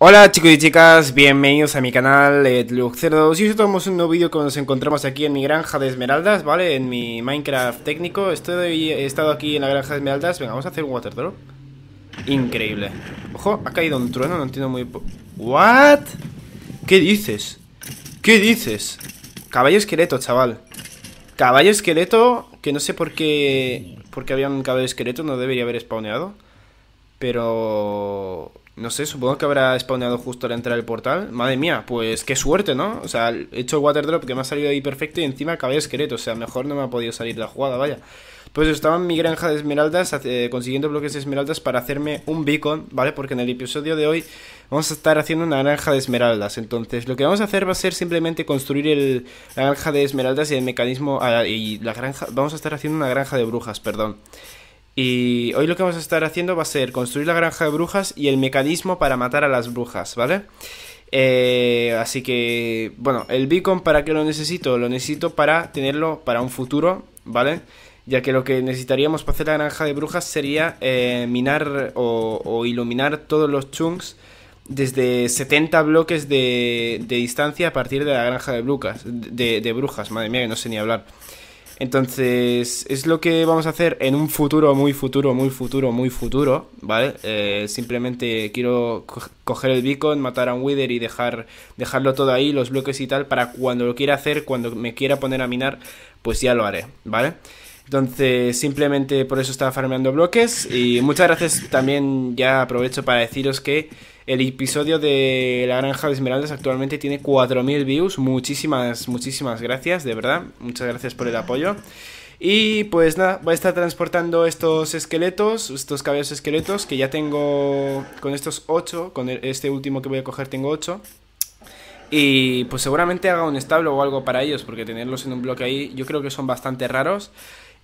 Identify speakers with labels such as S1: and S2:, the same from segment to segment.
S1: Hola chicos y chicas, bienvenidos a mi canal Edluxer2 y hoy tomamos un nuevo vídeo que nos encontramos aquí en mi granja de esmeraldas, ¿vale? En mi Minecraft técnico, Estoy, he estado aquí en la granja de esmeraldas, venga, vamos a hacer un water drop Increíble Ojo, ha caído un trueno, no entiendo muy... ¿What? ¿Qué dices? ¿Qué dices? Caballo esqueleto, chaval Caballo esqueleto, que no sé por qué... Porque había un caballo esqueleto, no debería haber spawneado Pero... No sé, supongo que habrá spawnado justo al entrar el portal. Madre mía, pues qué suerte, ¿no? O sea, he hecho el water que me ha salido ahí perfecto y encima acabé esqueleto. O sea, mejor no me ha podido salir la jugada, vaya. Pues estaba en mi granja de esmeraldas eh, consiguiendo bloques de esmeraldas para hacerme un beacon, ¿vale? Porque en el episodio de hoy vamos a estar haciendo una granja de esmeraldas. Entonces, lo que vamos a hacer va a ser simplemente construir el, la granja de esmeraldas y el mecanismo... y la granja... Vamos a estar haciendo una granja de brujas, perdón. Y hoy lo que vamos a estar haciendo va a ser construir la granja de brujas y el mecanismo para matar a las brujas, ¿vale? Eh, así que, bueno, el beacon para qué lo necesito? Lo necesito para tenerlo para un futuro, ¿vale? Ya que lo que necesitaríamos para hacer la granja de brujas sería eh, minar o, iluminar todos los chunks desde 70 bloques de, distancia a partir de la granja de brujas, de, de brujas, madre mía que no sé ni hablar. Entonces, es lo que vamos a hacer en un futuro, muy futuro, muy futuro, muy futuro, ¿vale? Eh, simplemente quiero coger el beacon, matar a un wither y dejar, dejarlo todo ahí, los bloques y tal, para cuando lo quiera hacer, cuando me quiera poner a minar, pues ya lo haré, ¿vale? vale entonces, simplemente por eso estaba farmeando bloques. Y muchas gracias también, ya aprovecho para deciros que el episodio de La Granja de Esmeraldas actualmente tiene 4.000 views. Muchísimas, muchísimas gracias, de verdad. Muchas gracias por el apoyo. Y pues nada, voy a estar transportando estos esqueletos, estos cabellos esqueletos, que ya tengo con estos 8, con e-, este último que voy a coger tengo 8. Y pues seguramente haga un establo o algo para ellos, porque tenerlos en un bloque ahí yo creo que son bastante raros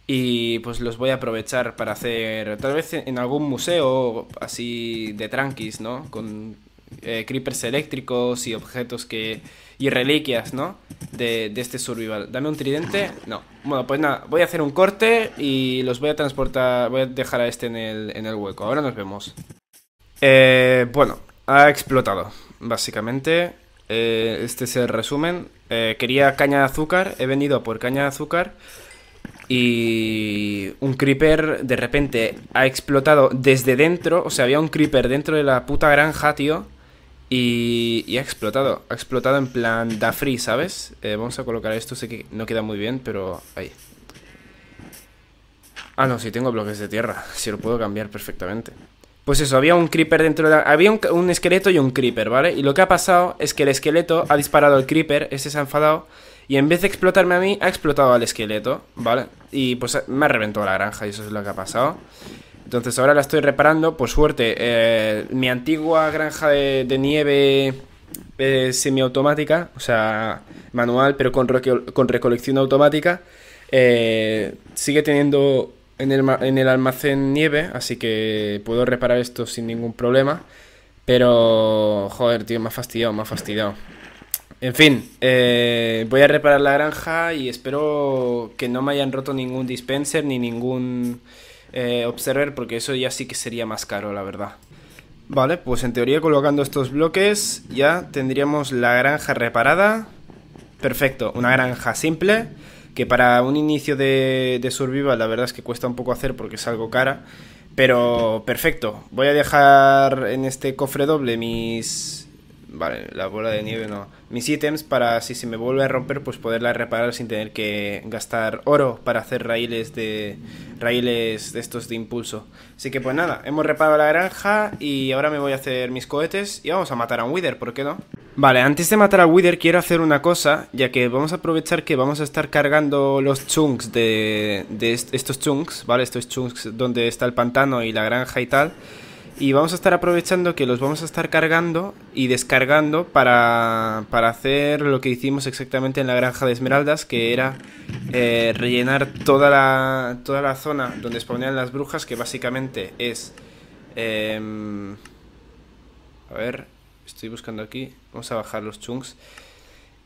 S1: y pues los voy a aprovechar para hacer tal vez en algún museo así de tranquis, ¿no? Con eh, creepers eléctricos y objetos que y reliquias, ¿no? De, este survival. Dame un tridente. No. Bueno, pues nada, voy a hacer un corte y los voy a transportar, voy a dejar a este en el, en el hueco. Ahora nos vemos. Eh, bueno, ha explotado, básicamente. Eh, este es el resumen. quería caña de azúcar, he venido por caña de azúcar. Y un creeper de repente ha explotado desde dentro. O sea, había un creeper dentro de la puta granja, tío. Y, y ha explotado. Ha explotado en plan da free, ¿sabes? Eh, vamos a colocar esto. Sé que no queda muy bien, pero ahí. Ah, no, sí, tengo bloques de tierra. Si lo puedo cambiar perfectamente. Pues eso, había un creeper dentro de la... Había un, un esqueleto y un creeper, ¿vale? Y lo que ha pasado es que el esqueleto ha disparado al creeper. Ese se ha enfadado. Y en vez de explotarme a mí, ha explotado al esqueleto, ¿vale? Y pues me ha reventado la granja y eso es lo que ha pasado. Entonces ahora la estoy reparando, por suerte. Eh, mi antigua granja de, nieve semiautomática, o sea, manual, pero con, recolección automática, eh, sigue teniendo en el, en el almacén nieve, así que puedo reparar esto sin ningún problema. Pero, joder, tío, me ha fastidiado, me ha fastidiado. En fin, eh, voy a reparar la granja y espero que no me hayan roto ningún dispenser ni ningún eh, observer porque eso ya sí que sería más caro, la verdad. Vale, pues en teoría colocando estos bloques ya tendríamos la granja reparada. Perfecto, una granja simple que para un inicio de, de survival la verdad es que cuesta un poco hacer porque es algo cara. Pero perfecto, voy a dejar en este cofre doble mis Vale, la bola de nieve no. Mis ítems para si se me vuelve a romper, pues poderla reparar sin tener que gastar oro para hacer raíles de raíles de estos de impulso. Así que pues nada, hemos reparado la granja y ahora me voy a hacer mis cohetes y vamos a matar a un Wither, ¿por qué no? Vale, antes de matar a Wither quiero hacer una cosa, ya que vamos a aprovechar que vamos a estar cargando los chunks de, de estos chunks, ¿vale? Estos chunks donde está el pantano y la granja y tal y vamos a estar aprovechando que los vamos a estar cargando y descargando para, para hacer lo que hicimos exactamente en la granja de esmeraldas, que era eh, rellenar toda la, toda la zona donde spawnean las brujas, que básicamente es... Em, a ver, estoy buscando aquí, vamos a bajar los chunks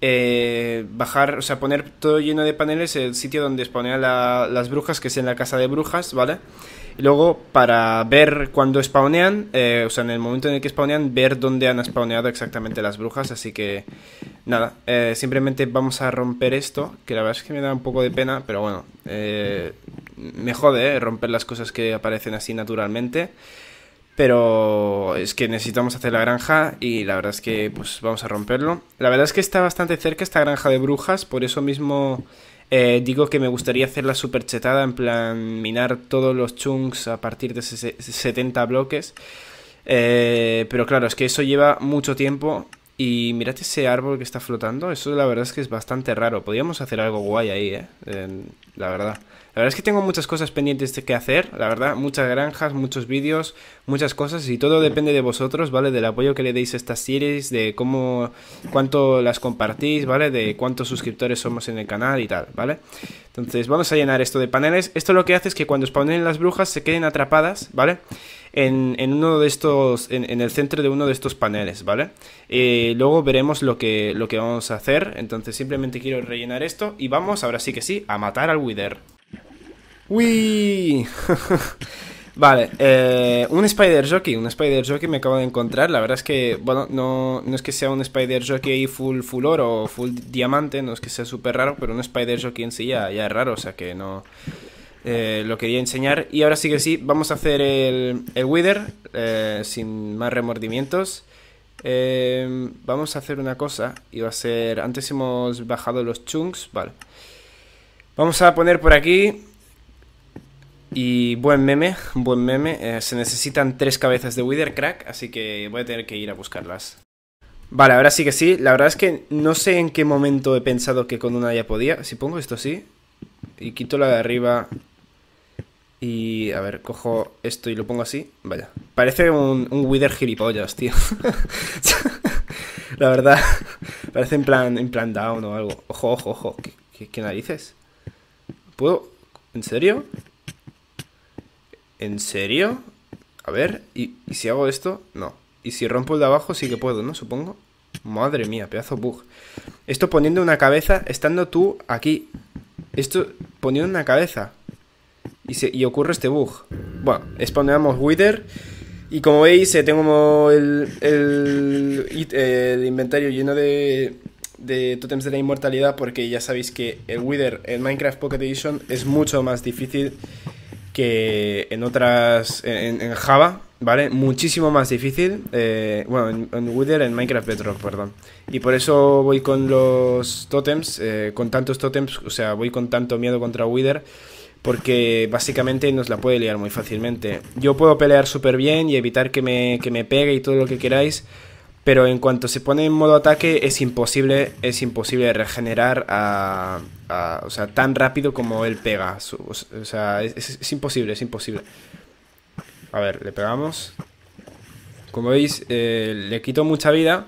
S1: eh, bajar, o sea, poner todo lleno de paneles el sitio donde spawnean las brujas, que es en la casa de brujas, ¿vale? Y luego, para ver cuando spawnean, eh, o sea, en el momento en el que spawnean, ver dónde han spawneado exactamente las brujas. Así que, nada, eh, simplemente vamos a romper esto, que la verdad es que me da un poco de pena, pero bueno, eh, me jode romper las cosas que aparecen así naturalmente. Pero es que necesitamos hacer la granja y la verdad es que pues vamos a romperlo. La verdad es que está bastante cerca esta granja de brujas, por eso mismo eh, digo que me gustaría hacerla super chetada, en plan minar todos los chunks a partir de 70 bloques. Eh, pero claro, es que eso lleva mucho tiempo y mirad ese árbol que está flotando. Eso la verdad es que es bastante raro. Podríamos hacer algo guay ahí, ¿eh? la verdad. La verdad es que tengo muchas cosas pendientes de que hacer. La verdad, muchas granjas, muchos vídeos, muchas cosas. Y todo depende de vosotros, ¿vale? Del apoyo que le deis a estas series, de cómo, cuánto las compartís, ¿vale? De cuántos suscriptores somos en el canal y tal, ¿vale? Entonces vamos a llenar esto de paneles. Esto lo que hace es que cuando spawnen las brujas se queden atrapadas, ¿vale? vale en, uno de estos, en, el centro de uno de estos paneles, ¿vale? Eh, luego veremos lo que, lo que vamos a hacer, entonces simplemente quiero rellenar esto y vamos, ahora sí que sí, a matar al Wither. ¡Uy! Vale, eh, un Spider Jockey, un Spider Jockey me acabo de encontrar, la verdad es que, bueno, no, no es que sea un Spider Jockey full, full oro o full diamante, no es que sea súper raro, pero un Spider Jockey en sí ya, ya, es raro, o sea que no, eh, lo quería enseñar. Y ahora sí que sí, vamos a hacer el, el Wither eh, sin más remordimientos. Eh, vamos a hacer una cosa. Y va a ser. Antes hemos bajado los chunks. Vale. Vamos a poner por aquí. Y buen meme, buen meme. se necesitan tres cabezas de Wither Crack, así que voy a tener que ir a buscarlas. Vale, ahora sí que sí. La verdad es que no sé en qué momento he pensado que con una ya podía. Si pongo esto sí y quito la de arriba y a ver, cojo esto y lo pongo así. Vaya. Parece un, un Wither gilipollas, tío. la verdad. Parece en plan, en down o algo. Ojo, ojo, ojo. ¿Qué, narices? ¿Puedo? ¿En serio? ¿En serio? A ver, ¿y, ¿y si hago esto? No. Y si rompo el de abajo sí que puedo, ¿no? Supongo. Madre mía, pedazo bug. Esto poniendo una cabeza, estando tú aquí esto poniendo una cabeza. Y, ocurre este bug. Bueno, spawneamos Wither. Y como veis, eh, tengo el, el, inventario lleno de, de tótems de la inmortalidad. Porque ya sabéis que el Wither en Minecraft Pocket Edition es mucho más difícil que en otras. en Java. ¿vale? Muchísimo más difícil. Eh, bueno, en, Wither, en Minecraft Bedrock, perdón. Y por eso voy con los totems, eh, con tantos totems, o sea, voy con tanto miedo contra Wither. Porque básicamente nos la puede liar muy fácilmente. Yo puedo pelear súper bien y evitar que me, que me pegue y todo lo que queráis. Pero en cuanto se pone en modo ataque es imposible, es imposible regenerar o sea, tan rápido como él pega. O sea, es imposible, es imposible. A ver, le pegamos. Como veis, eh, le quito mucha vida.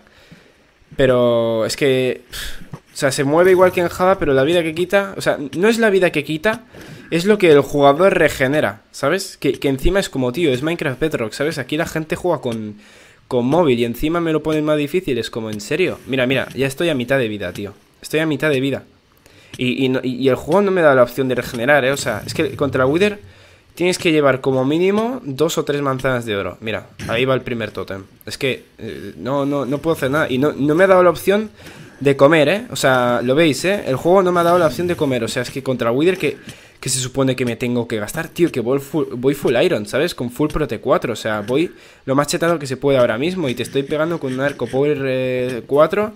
S1: Pero es que... O sea, se mueve igual que en Java, pero la vida que quita... O sea, no es la vida que quita, es lo que el jugador regenera, ¿sabes? Que, encima es como, tío, es Minecraft Bedrock, ¿sabes? Aquí la gente juega con, móvil y encima me lo ponen más difícil. Es como, ¿en serio? Mira, mira, ya estoy a mitad de vida, tío. Estoy a mitad de vida. Y, y el juego no me da la opción de regenerar, ¿eh? O sea, es que contra Wither Tienes que llevar como mínimo dos o tres manzanas de oro. Mira, ahí va el primer tótem. Es que eh, no, no, no puedo hacer nada. Y no, me ha dado la opción de comer, ¿eh? O sea, lo veis, ¿eh? El juego no me ha dado la opción de comer. O sea, es que contra Wither que, que se supone que me tengo que gastar, tío, que voy full, iron, ¿sabes? Con full prote 4. O sea, voy lo más chetado que se puede ahora mismo. Y te estoy pegando con un arco power 4 eh,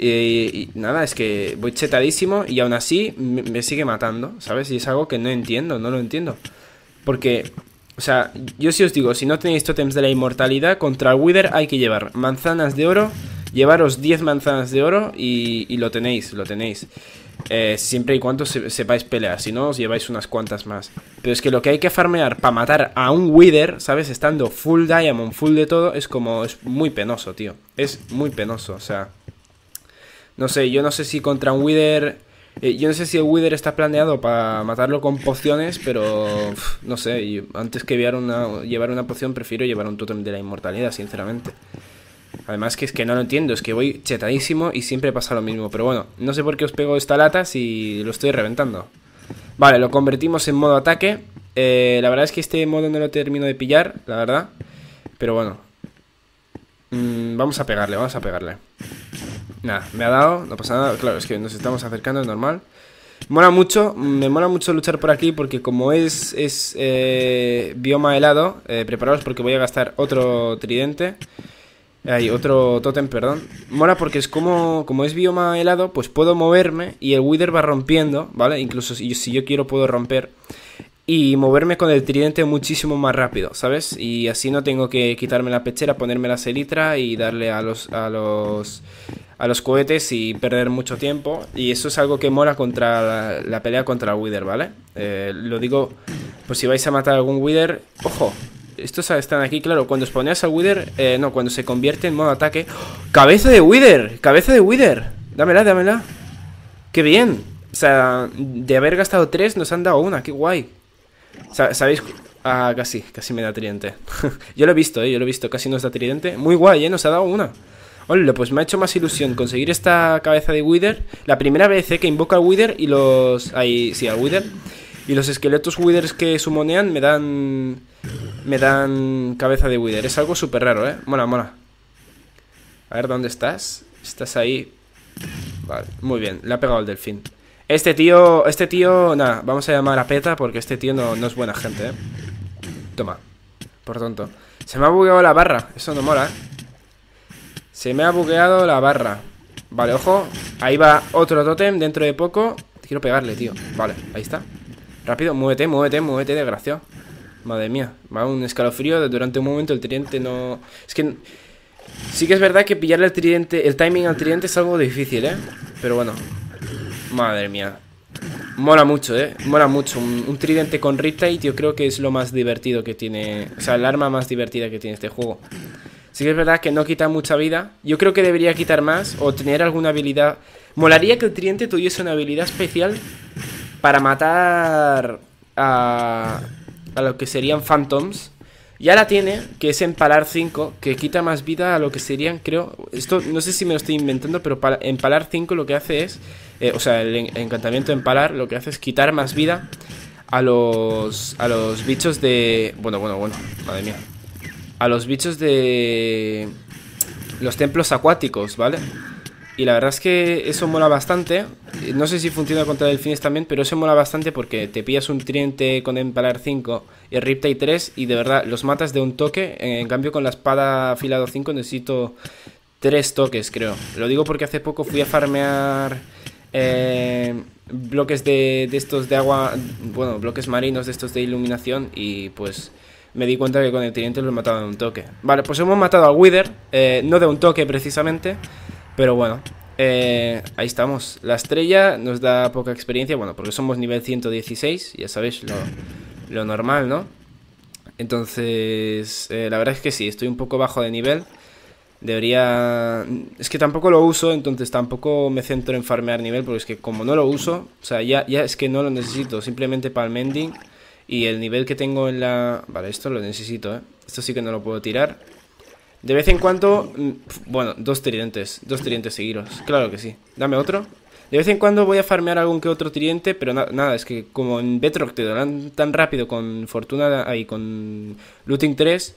S1: eh, y, nada, es que voy chetadísimo y aún así me, sigue matando, ¿sabes? Y es algo que no entiendo, no lo entiendo. Porque, o sea, yo sí os digo, si no tenéis totems de la inmortalidad, contra el Wither hay que llevar manzanas de oro, llevaros 10 manzanas de oro y, lo tenéis, lo tenéis. Eh, siempre y cuando sepáis pelear, si no os lleváis unas cuantas más. Pero es que lo que hay que farmear para matar a un Wither, ¿sabes? Estando full diamond, full de todo, es como, es muy penoso, tío. Es muy penoso, o sea... No sé, yo no sé si contra un Wither. Eh, yo no sé si el Wither está planeado para matarlo con pociones, pero no sé. antes que llevar una, llevar una poción, prefiero llevar un Totem de la inmortalidad, sinceramente. Además, que es que no lo entiendo, es que voy chetadísimo y siempre pasa lo mismo. Pero bueno, no sé por qué os pego esta lata si lo estoy reventando. Vale, lo convertimos en modo ataque. Eh, la verdad es que este modo no lo termino de pillar, la verdad. Pero bueno. Mm, vamos a pegarle, vamos a pegarle. Nada, me ha dado, no pasa nada. Claro, es que nos estamos acercando, es normal. Mola mucho, me mola mucho luchar por aquí porque como es, es eh, bioma helado, eh, preparaos porque voy a gastar otro tridente. Hay otro totem, perdón. Mola porque es como, como es bioma helado, pues puedo moverme y el Wither va rompiendo, ¿vale? Incluso si yo, quiero puedo romper. Y moverme con el tridente muchísimo más rápido, ¿sabes? Y así no tengo que quitarme la pechera, ponerme la selitra y darle a los, a los a los cohetes y perder mucho tiempo. Y eso es algo que mola contra la, pelea contra el Wither, ¿vale? Eh, lo digo pues si vais a matar a algún Wither. ¡Ojo! Estos están aquí, claro. Cuando exponeas al Wither, eh, no, cuando se convierte en modo ataque. ¡Oh! ¡Cabeza de Wither! ¡Cabeza de Wither! Dámela, dámela. ¡Qué bien! O sea, de haber gastado tres, nos han dado una. ¡Qué guay! ¿Sabéis? Ah, casi, casi me da tridente. yo lo he visto, eh, yo lo he visto, casi nos da tridente. Muy guay, eh, nos ha dado una. Hola, pues me ha hecho más ilusión conseguir esta cabeza de Wither. La primera vez eh, que invoca al Wither y los. Ahí, sí, al Wither. Y los esqueletos Wither que sumonean me dan. Me dan cabeza de Wither. Es algo súper raro, ¿eh? Mola, mola. A ver, ¿dónde estás? Estás ahí. Vale, muy bien. Le ha pegado el delfín. Este tío, este tío, nada, vamos a llamar a PETA porque este tío no, no, es buena gente, ¿eh? Toma, por tonto. Se me ha bugueado la barra, eso no mola, ¿eh? Se me ha bugueado la barra Vale, ojo Ahí va otro totem dentro de poco Quiero pegarle, tío Vale, ahí está Rápido, muévete, muévete, muévete, desgraciado Madre mía, va un escalofrío Durante un momento el tridente no... Es que... Sí que es verdad que pillarle el tridente El timing al tridente es algo difícil, ¿eh? Pero bueno Madre mía Mola mucho, ¿eh? Mola mucho. Un, tridente con Riptide yo creo que es lo más divertido que tiene... O sea, el arma más divertida que tiene este juego. Sí que es verdad que no quita mucha vida. Yo creo que debería quitar más o tener alguna habilidad. Molaría que el tridente tuviese una habilidad especial para matar a, a lo que serían phantoms. Ya la tiene, que es empalar 5, que quita más vida a lo que serían, creo. Esto no sé si me lo estoy inventando, pero para, empalar 5 lo que hace es. Eh, o sea, el encantamiento de empalar lo que hace es quitar más vida a los, a los bichos de. Bueno, bueno, bueno, madre mía a los bichos de los templos acuáticos, ¿vale? Y la verdad es que eso mola bastante. No sé si funciona contra delfines también, pero eso mola bastante porque te pillas un tridente con empalar 5 y Riptide 3 y de verdad los matas de un toque. En cambio con la espada afilado 5 necesito 3 toques, creo. Lo digo porque hace poco fui a farmear eh, bloques de, de estos de agua, bueno, bloques marinos de estos de iluminación y pues me di cuenta que con el tiriente lo he matado de un toque. Vale, pues hemos matado al Wither, eh, no de un toque precisamente, pero bueno, eh, ahí estamos. La estrella nos da poca experiencia, bueno, porque somos nivel 116, ya sabéis lo, normal, ¿no? Entonces, eh, la verdad es que sí, estoy un poco bajo de nivel. Debería... Es que tampoco lo uso, entonces tampoco me centro en farmear nivel, porque es que como no lo uso, o sea, ya, ya es que no lo necesito, simplemente para el mending... Y el nivel que tengo en la... Vale, esto lo necesito, ¿eh? Esto sí que no lo puedo tirar. De vez en cuando... Mm, bueno, dos tridentes. Dos tridentes seguidos. Claro que sí. Dame otro. De vez en cuando voy a farmear algún que otro tridente, pero nada, es que como en Betrock te dan tan rápido con Fortuna y con Looting 3...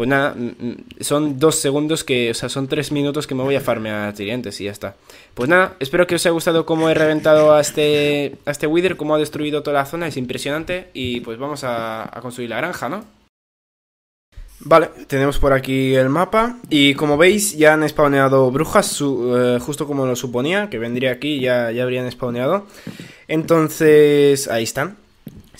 S1: Pues nada, mm, mm, son dos segundos que, o sea, son tres minutos que me voy a farmear tirientes y ya está. Pues nada, espero que os haya gustado cómo he reventado a este, este Wither, cómo ha destruido toda la zona, es impresionante. Y pues vamos a, construir la granja, ¿no? Vale, tenemos por aquí el mapa y como veis ya han spawneado brujas, eh, justo como lo suponía, que vendría aquí, ya, ya habrían spawneado. Entonces, ahí están,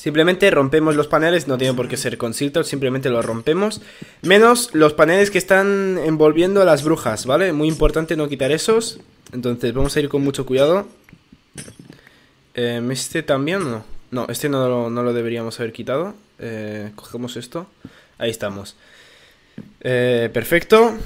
S1: Simplemente rompemos los paneles, no tiene por qué ser con simplemente los rompemos. Menos los paneles que están envolviendo a las brujas, ¿vale? Muy importante no quitar esos. Entonces vamos a ir con mucho cuidado. Em, ¿Este también no? No, este no lo, no lo deberíamos haber quitado. Eh, cogemos esto. Ahí estamos. Eh, perfecto.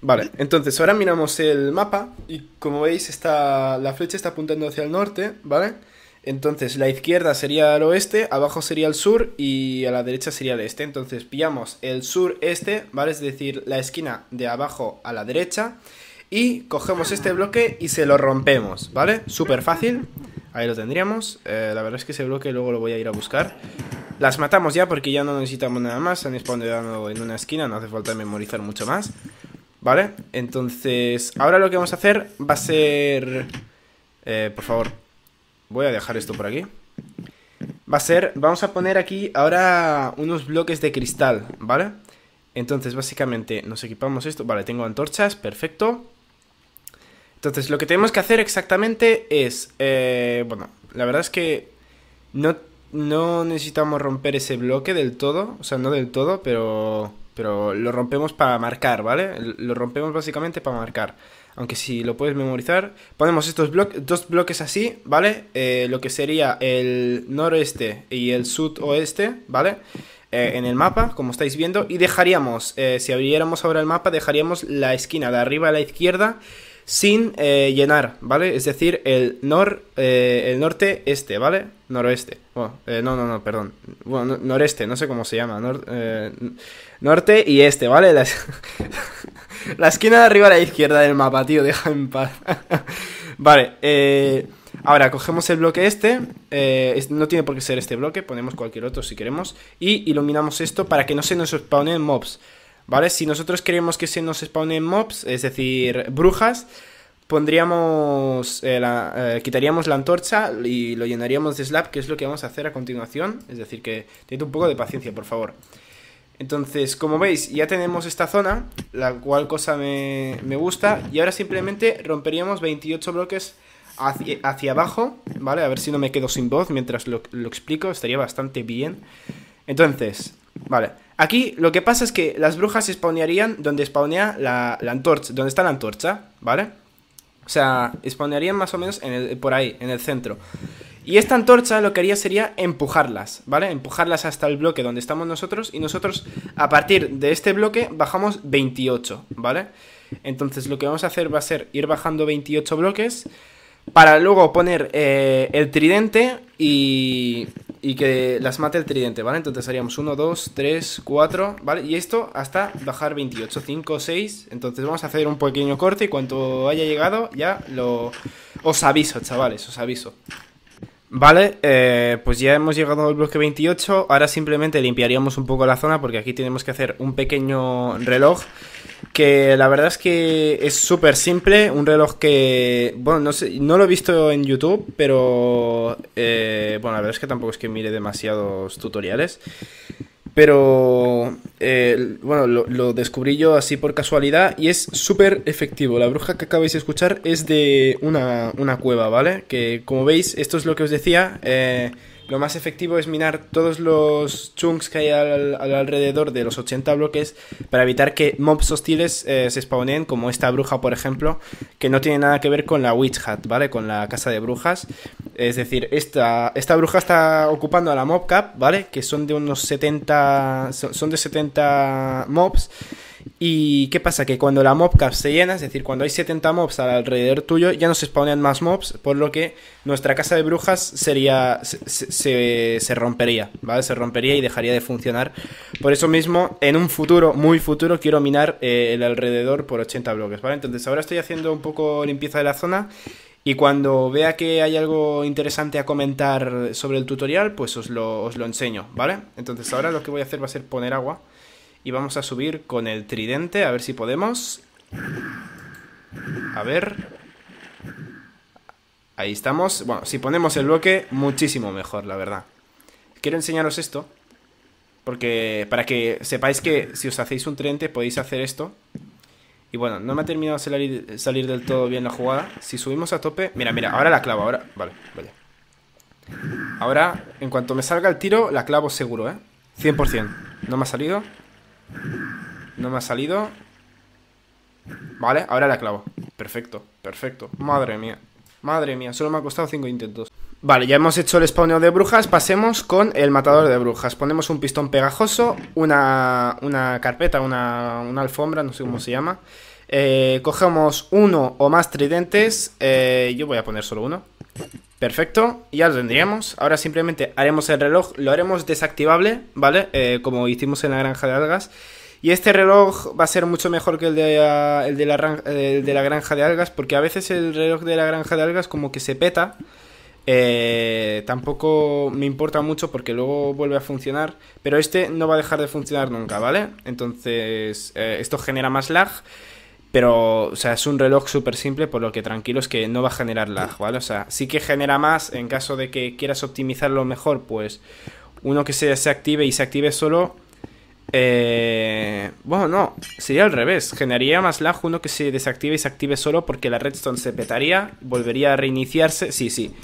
S1: Vale, entonces ahora miramos el mapa y como veis está, la flecha está apuntando hacia el norte, ¿vale? vale entonces, la izquierda sería el oeste, abajo sería el sur y a la derecha sería el este. Entonces, pillamos el sur-este, ¿vale? Es decir, la esquina de abajo a la derecha. Y cogemos este bloque y se lo rompemos, ¿vale? Súper fácil. Ahí lo tendríamos. Eh, la verdad es que ese bloque luego lo voy a ir a buscar. Las matamos ya porque ya no necesitamos nada más. Se han expandido en una esquina, no hace falta memorizar mucho más. ¿Vale? Entonces, ahora lo que vamos a hacer va a ser... Eh, por favor, voy a dejar esto por aquí. Va a ser, vamos a poner aquí ahora unos bloques de cristal, ¿vale? Entonces, básicamente, nos equipamos esto. Vale, tengo antorchas, perfecto. Entonces, lo que tenemos que hacer exactamente es... Eh, bueno, la verdad es que no, no necesitamos romper ese bloque del todo. O sea, no del todo, pero, pero lo rompemos para marcar, ¿vale? Lo rompemos básicamente para marcar aunque si lo puedes memorizar, ponemos estos bloques, dos bloques así, ¿vale? Eh, lo que sería el noreste y el sudoeste, ¿vale? Eh, en el mapa, como estáis viendo, y dejaríamos, eh, si abriéramos ahora el mapa, dejaríamos la esquina de arriba a la izquierda sin llenar, ¿vale? Es decir, el nor, el norte este, ¿vale? Noroeste. no, no, no, perdón. Bueno, noreste, no sé cómo se llama. norte y este, ¿vale? Las... La esquina de arriba a la izquierda del mapa, tío, deja en paz. vale, eh... Ahora, cogemos el bloque este, eh, no tiene por qué ser este bloque, ponemos cualquier otro si queremos, y iluminamos esto para que no se nos spawnen mobs, ¿vale? Si nosotros queremos que se nos spawnen mobs, es decir, brujas, pondríamos, eh, eh, quitaríamos la antorcha y lo llenaríamos de slab, que es lo que vamos a hacer a continuación, es decir, que tened un poco de paciencia, por favor. Entonces, como veis, ya tenemos esta zona, la cual cosa me, gusta, y ahora simplemente romperíamos 28 bloques hacia, hacia, abajo, ¿vale? A ver si no me quedo sin voz mientras lo, explico, estaría bastante bien. Entonces, vale, Aquí lo que pasa es que las brujas spawnearían donde spawnea la, donde está la antorcha, ¿vale? O sea, spawnearían más o menos por ahí, en el centro. Y esta antorcha lo que haría sería empujarlas, ¿vale? Empujarlas hasta el bloque donde estamos nosotros y nosotros a partir de este bloque bajamos 28, ¿vale? Entonces lo que vamos a hacer va a ser ir bajando 28 bloques para luego poner eh, el tridente y, y que las mate el tridente, ¿vale? Entonces haríamos 1, 2, 3, 4, ¿vale? Y esto hasta bajar 28, 5, 6. Entonces vamos a hacer un pequeño corte y cuanto haya llegado ya lo... Os aviso, chavales, os aviso. Vale, eh, pues ya hemos llegado al bloque 28. Ahora simplemente limpiaríamos un poco la zona porque aquí tenemos que hacer un pequeño reloj. Que la verdad es que es súper simple. Un reloj que, bueno, no, sé, no lo he visto en YouTube, pero eh, bueno, la verdad es que tampoco es que mire demasiados tutoriales. Pero, eh, bueno, lo, descubrí yo así por casualidad y es súper efectivo. La bruja que acabáis de escuchar es de una, una, cueva, ¿vale? Que como veis, esto es lo que os decía, eh, lo más efectivo es minar todos los chunks que hay alrededor de los 80 bloques para evitar que mobs hostiles eh, se spawnen, como esta bruja, por ejemplo, que no tiene nada que ver con la Witch Hat, ¿vale? Con la casa de brujas. Es decir, esta, esta bruja está ocupando a la mob cap, ¿vale? Que son de unos 70. Son de 70 mobs. ¿Y qué pasa? Que cuando la mob cap se llena, es decir, cuando hay 70 mobs alrededor tuyo, ya no se spawnan más mobs, por lo que nuestra casa de brujas sería se, se, rompería, ¿vale? Se rompería y dejaría de funcionar. Por eso mismo, en un futuro, muy futuro, quiero minar eh, el alrededor por 80 bloques, ¿vale? Entonces ahora estoy haciendo un poco limpieza de la zona y cuando vea que hay algo interesante a comentar sobre el tutorial, pues os lo, os lo enseño, ¿vale? Entonces ahora lo que voy a hacer va a ser poner agua. Y vamos a subir con el tridente, a ver si podemos. A ver. Ahí estamos. Bueno, si ponemos el bloque, muchísimo mejor, la verdad. Quiero enseñaros esto. Porque para que sepáis que si os hacéis un tridente podéis hacer esto. Y bueno, no me ha terminado de salir, del todo bien la jugada. Si subimos a tope... Mira, mira, ahora la clavo, ahora... Vale, vale. Ahora, en cuanto me salga el tiro, la clavo seguro, ¿eh? 100%. No me ha salido. No me ha salido. Vale, ahora la clavo. Perfecto, perfecto. Madre mía. Madre mía, solo me ha costado 5 intentos. Vale, ya hemos hecho el spawneo de brujas, pasemos con el matador de brujas. Ponemos un pistón pegajoso, una, una carpeta, una, alfombra, no sé cómo se llama. Eh, cogemos uno o más tridentes, eh, yo voy a poner solo uno. Perfecto, ya lo tendríamos. Ahora simplemente haremos el reloj, lo haremos desactivable, ¿vale? Eh, como hicimos en la granja de algas. Y este reloj va a ser mucho mejor que ah, el de, la, granja de algas, porque a veces el reloj de la granja de algas como que se peta. Eh, tampoco me importa mucho porque luego vuelve a funcionar, pero este no va a dejar de funcionar nunca, ¿vale? Entonces eh, esto genera más lag. Pero, o sea, es un reloj súper simple, por lo que tranquilo es que no va a generar lag, ¿vale? O sea, sí que genera más en caso de que quieras optimizarlo mejor, pues uno que se, desactive y se active solo. Eh, bueno, no, sería al revés. Generaría más lag uno que se desactive y se active solo porque la redstone se petaría, volvería a reiniciarse. Sí, sí.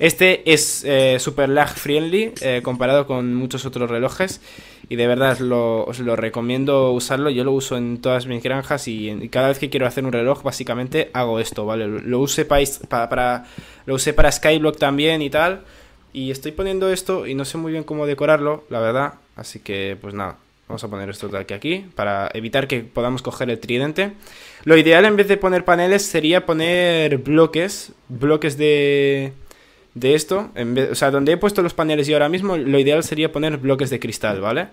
S1: Este es eh, super lag friendly eh, comparado con muchos otros relojes y de verdad os lo recomiendo usarlo. Yo lo uso en todas mis granjas y, cada vez que quiero hacer un reloj básicamente hago esto, ¿vale? Lo, usé para, para, lo usé para Skyblock también y tal. Y estoy poniendo esto y no sé muy bien cómo decorarlo, la verdad. Así que pues nada. Vamos a poner esto tal que aquí para evitar que podamos coger el tridente. Lo ideal en vez de poner paneles sería poner bloques, bloques de de esto, en vez, o sea, donde he puesto los paneles y ahora mismo, lo ideal sería poner bloques de cristal, ¿vale?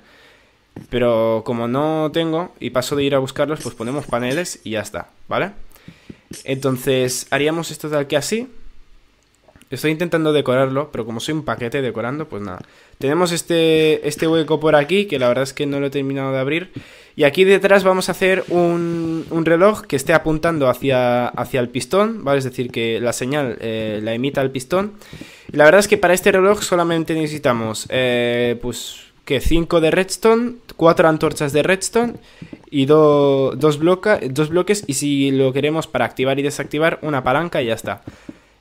S1: Pero como no tengo y paso de ir a buscarlos, pues ponemos paneles y ya está, ¿vale? Entonces, haríamos esto tal que así. Estoy intentando decorarlo, pero como soy un paquete decorando, pues nada. Tenemos este, este hueco por aquí, que la verdad es que no lo he terminado de abrir. Y aquí detrás vamos a hacer un, un reloj que esté apuntando hacia, hacia, el pistón, ¿vale? Es decir, que la señal eh, la emita el pistón. Y la verdad es que para este reloj solamente necesitamos, eh, pues, que 5 de redstone, 4 antorchas de redstone y 2 dos, dos bloques. Y si lo queremos para activar y desactivar, una palanca y ya está.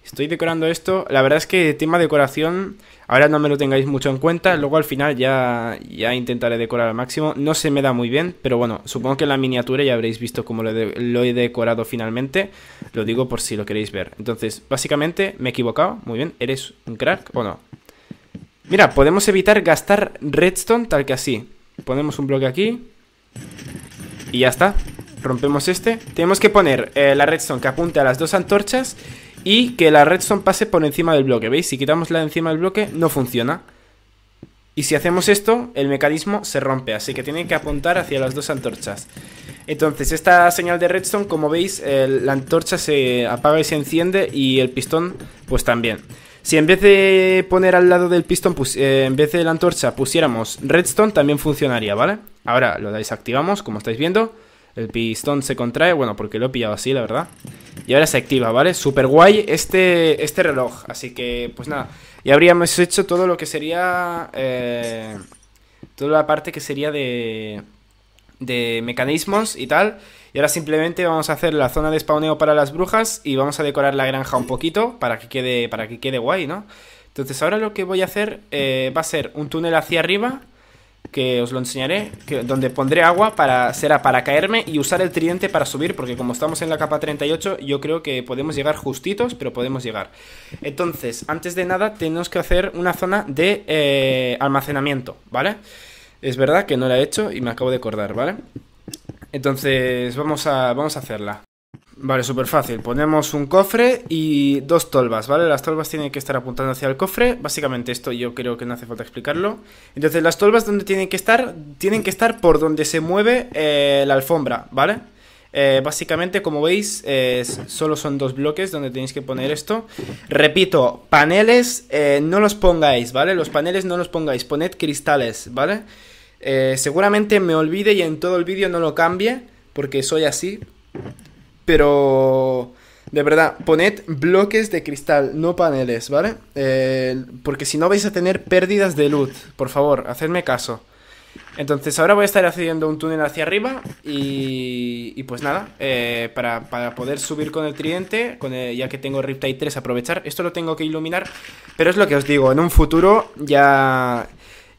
S1: Estoy decorando esto. La verdad es que el tema decoración, ahora no me lo tengáis mucho en cuenta. Luego al final ya, ya intentaré decorar al máximo. No se me da muy bien, pero bueno, supongo que en la miniatura ya habréis visto cómo lo, he decorado finalmente. Lo digo por si lo queréis ver. Entonces, básicamente me he equivocado. Muy bien, ¿eres un crack o no? Mira, podemos evitar gastar redstone tal que así. Ponemos un bloque aquí. Y ya está. Rompemos este. Tenemos que poner eh, la redstone que apunte a las dos antorchas y que la redstone pase por encima del bloque. ¿Veis? Si quitamos la encima del bloque, no funciona. Y si hacemos esto, el mecanismo se rompe, así que tiene que apuntar hacia las dos antorchas. Entonces, esta señal de redstone, como veis, la antorcha se apaga y se enciende y el pistón, pues también. Si en vez de poner al lado del pistón, eh, en vez de la antorcha, pusiéramos redstone, también funcionaría, ¿vale? Ahora lo desactivamos, como estáis viendo. El pistón se contrae, bueno, porque lo he pillado así, la verdad. Y ahora se activa, ¿vale? Super guay este, este reloj. Así que, pues nada, ya habríamos hecho todo lo que sería... Eh, toda la parte que sería de, de mecanismos y tal. Y ahora simplemente vamos a hacer la zona de spawneo para las brujas y vamos a decorar la granja un poquito para que quede, para que quede guay, ¿no? Entonces ahora lo que voy a hacer eh, va a ser un túnel hacia arriba que os lo enseñaré, que, donde pondré agua para será para caerme y usar el tridente para subir, porque como estamos en la capa 38, yo creo que podemos llegar justitos, pero podemos llegar. Entonces, antes de nada, tenemos que hacer una zona de eh, almacenamiento, ¿vale? Es verdad que no la he hecho y me acabo de acordar, ¿vale? Entonces, vamos a, vamos a hacerla. Vale, súper fácil. Ponemos un cofre y dos tolvas, ¿vale? Las tolvas tienen que estar apuntando hacia el cofre. Básicamente esto yo creo que no hace falta explicarlo. Entonces las tolvas donde tienen que estar, tienen que estar por donde se mueve eh, la alfombra, ¿vale? Eh, básicamente, como veis, solo son dos bloques donde tenéis que poner esto. Repito, paneles eh, no los pongáis, ¿vale? Los paneles no los pongáis, poned cristales, ¿vale? seguramente me olvide y en todo el vídeo no lo cambie, porque soy así. Pero de verdad, poned bloques de cristal, no paneles, ¿vale? Eh, porque si no vais a tener pérdidas de luz. Por favor, hacedme caso. Entonces ahora voy a estar haciendo un túnel hacia arriba y, y pues nada, eh, para, poder subir con el tridente, ya que tengo Riptide 3, aprovechar, esto lo tengo que iluminar, pero es lo que os digo, en un futuro ya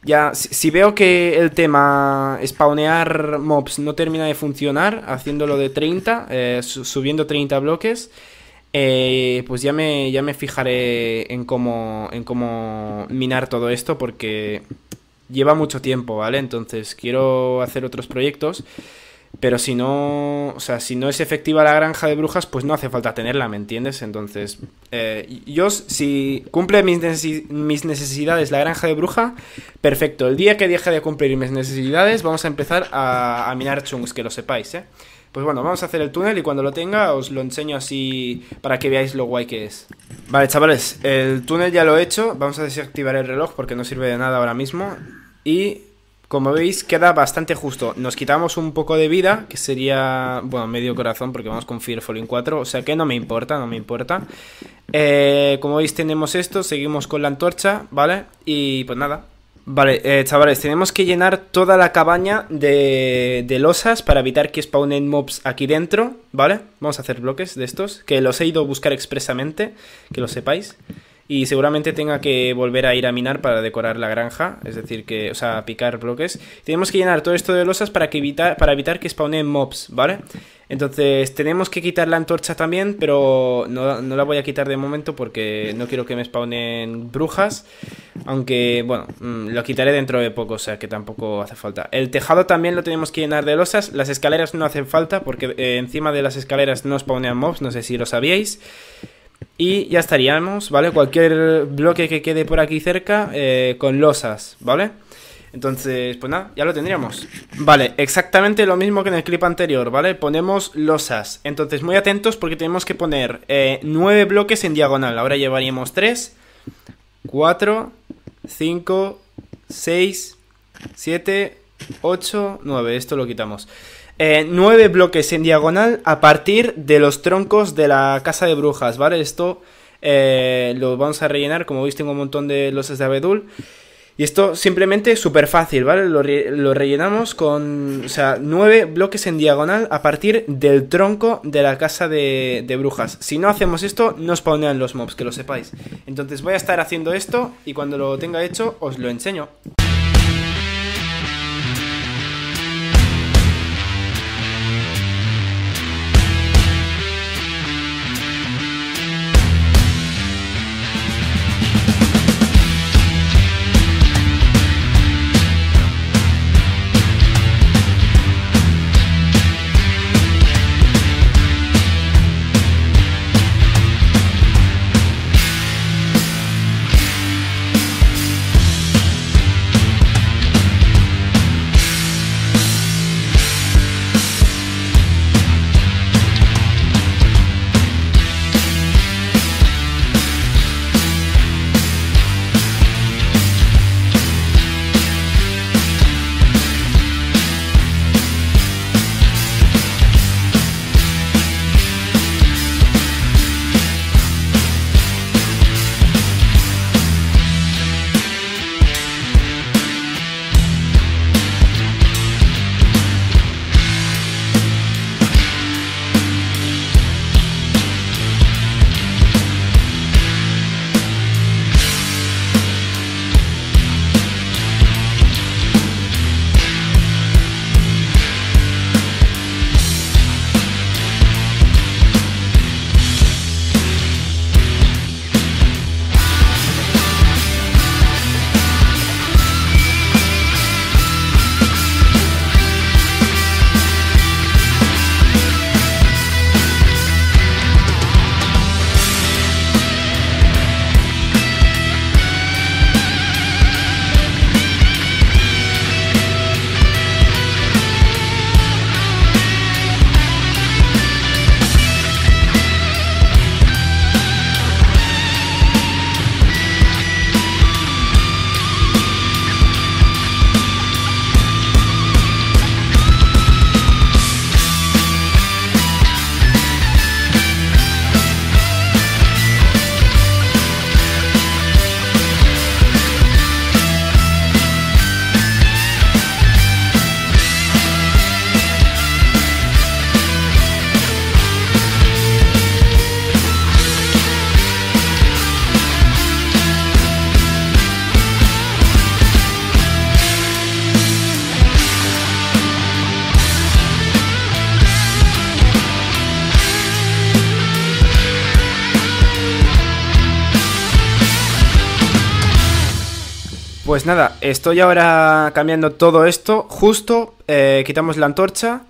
S1: ya, si, veo que el tema spawnear mobs no termina de funcionar, haciéndolo de 30, eh, subiendo 30 bloques, eh, pues ya me, ya me fijaré en cómo, en cómo minar todo esto, porque lleva mucho tiempo, ¿vale? Entonces quiero hacer otros proyectos. Pero si no, o sea, si no es efectiva la granja de brujas, pues no hace falta tenerla, ¿me entiendes? Entonces, eh, yo si cumple mis, mis necesidades la granja de bruja, perfecto. El día que deje de cumplir mis necesidades, vamos a empezar a, a minar chungs, que lo sepáis, ¿eh? Pues bueno, vamos a hacer el túnel y cuando lo tenga os lo enseño así para que veáis lo guay que es. Vale, chavales, el túnel ya lo he hecho. Vamos a desactivar el reloj porque no sirve de nada ahora mismo. Y como veis, queda bastante justo. Nos quitamos un poco de vida, que sería, bueno, medio corazón, porque vamos con Fear Falling 4. O sea que no me importa, no me importa. Eh, como veis, tenemos esto. Seguimos con la antorcha, ¿vale? Y pues nada, Vale, eh, chavales, tenemos que llenar toda la cabaña de, de, losas para evitar que spawnen mobs aquí dentro, ¿vale? Vamos a hacer bloques de estos, que los he ido a buscar expresamente, que lo sepáis y seguramente tenga que volver a ir a minar para decorar la granja, es decir, que, o sea, picar bloques. Tenemos que llenar todo esto de losas para, evitar, para evitar que spawnen mobs, ¿vale? Entonces, tenemos que quitar la antorcha también, pero no, la voy a quitar de momento porque no quiero que me spawnen brujas. Aunque, bueno, mm, lo quitaré dentro de poco, o sea que tampoco hace falta. El tejado también lo tenemos que llenar de losas. Las escaleras no hacen falta porque eh, encima de las escaleras no spawnean mobs, no sé si lo sabíais. Y ya estaríamos, ¿vale? Cualquier bloque que quede por aquí cerca eh, con losas, ¿vale? Entonces, pues nada, ya lo tendríamos. Vale, exactamente lo mismo que en el clip anterior, ¿vale? Ponemos losas. Entonces, muy atentos porque tenemos que poner eh, nueve bloques en diagonal. Ahora llevaríamos 3, 4, 5, 6, 7, 8, 9. Esto lo quitamos. 9 eh, nueve bloques en diagonal a partir de los troncos de la casa de brujas, ¿vale? Esto eh, lo vamos a rellenar, como veis tengo un montón de losas de abedul. Y esto simplemente es súper fácil, ¿vale? Lo, rellenamos con, o sea, nueve bloques en diagonal a partir del tronco de la casa de, brujas. Si no hacemos esto, no spawnean los mobs, que lo sepáis. Entonces voy a estar haciendo esto y cuando lo tenga hecho os lo enseño. Pues nada, estoy ahora cambiando todo esto, justo eh, quitamos la antorcha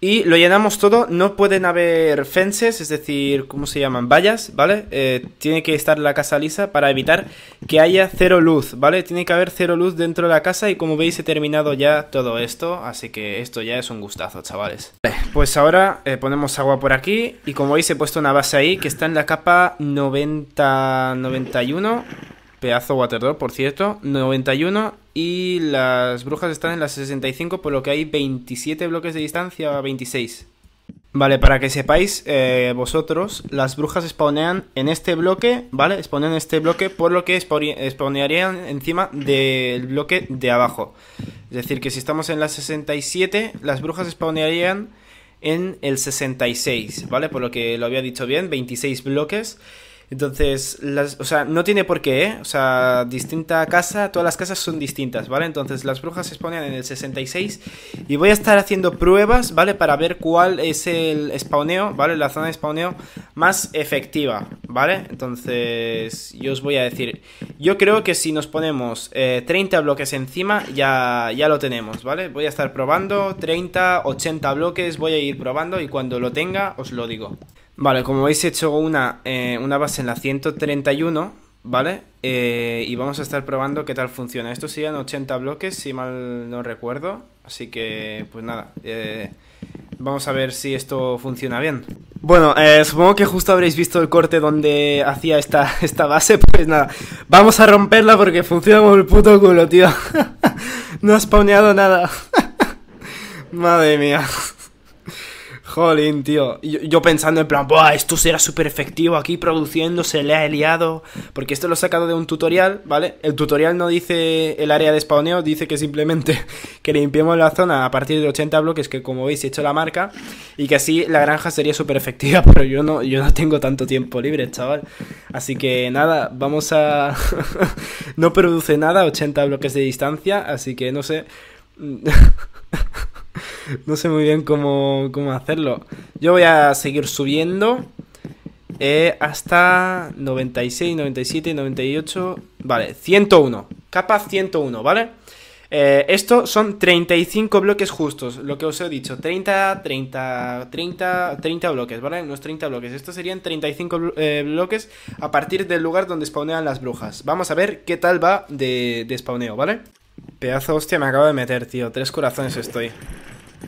S1: y lo llenamos todo, no pueden haber fences, es decir, ¿cómo se llaman? Vallas, ¿vale? Eh, tiene que estar la casa lisa para evitar que haya cero luz, ¿vale? Tiene que haber cero luz dentro de la casa y como veis he terminado ya todo esto, así que esto ya es un gustazo, chavales. pues ahora eh, ponemos agua por aquí y como veis he puesto una base ahí que está en la capa 90-91 Pedazo Waterdrop, por cierto. 91. Y las brujas están en las 65, por lo que hay 27 bloques de distancia, 26. Vale, para que sepáis eh, vosotros, las brujas spawnean en este bloque, ¿vale? Spawnean en este bloque, por lo que spawnearían encima del bloque de abajo. Es decir, que si estamos en las 67, las brujas spawnearían en el 66, ¿vale? Por lo que lo había dicho bien, 26 bloques. Entonces, o sea, no tiene por qué, ¿eh? O sea, distinta casa, todas las casas son distintas, ¿vale? Entonces, las brujas se spawnan en el 66 y voy a estar haciendo pruebas, ¿vale? Para ver cuál es el spawneo, ¿vale? La zona de spawneo más efectiva, ¿vale? Entonces, yo os voy a decir, yo creo que si nos ponemos 30 eh, bloques encima, ya, ya lo tenemos, ¿vale? Voy a estar probando 30, 80 bloques, voy a ir probando y cuando lo tenga, os lo digo. Vale, como veis he hecho eh, una, base en la 131, ¿vale? Eh, y vamos a estar probando qué tal funciona. Estos serían 80 bloques, si mal no recuerdo. Así que, pues nada, eh, vamos a ver si esto funciona bien. Bueno, supongo que justo habréis visto el corte donde hacía esta, esta base, pues nada, vamos a romperla porque funciona como el puto culo, tío. no ha spawneado nada. Madre mía. Jolín, tío. Yo, pensando en plan, Buah, esto será súper efectivo aquí produciendo, se le ha liado. Porque esto lo he sacado de un tutorial, ¿vale? El tutorial no dice el área de spawneo, dice que simplemente que limpiemos la zona a partir de 80 bloques, que como veis he hecho la marca, y que así la granja sería súper efectiva, pero yo no, yo no tengo tanto tiempo libre, chaval. Así que nada, vamos a... no produce nada, 80 bloques de distancia, así que no sé... no sé muy bien cómo, hacerlo. Yo voy a seguir subiendo eh, hasta 96, 97, 98. Vale, 101. Capa 101, ¿vale? Eh, esto son 35 bloques justos, lo que os he dicho, 30, 30, 30, 30 bloques, ¿vale? Unos 30 bloques. Estos serían 35 eh, bloques a partir del lugar donde spawnean las brujas. Vamos a ver qué tal va de, de spawneo, ¿vale? Pedazo hostia me acabo de meter, tío. Tres corazones estoy.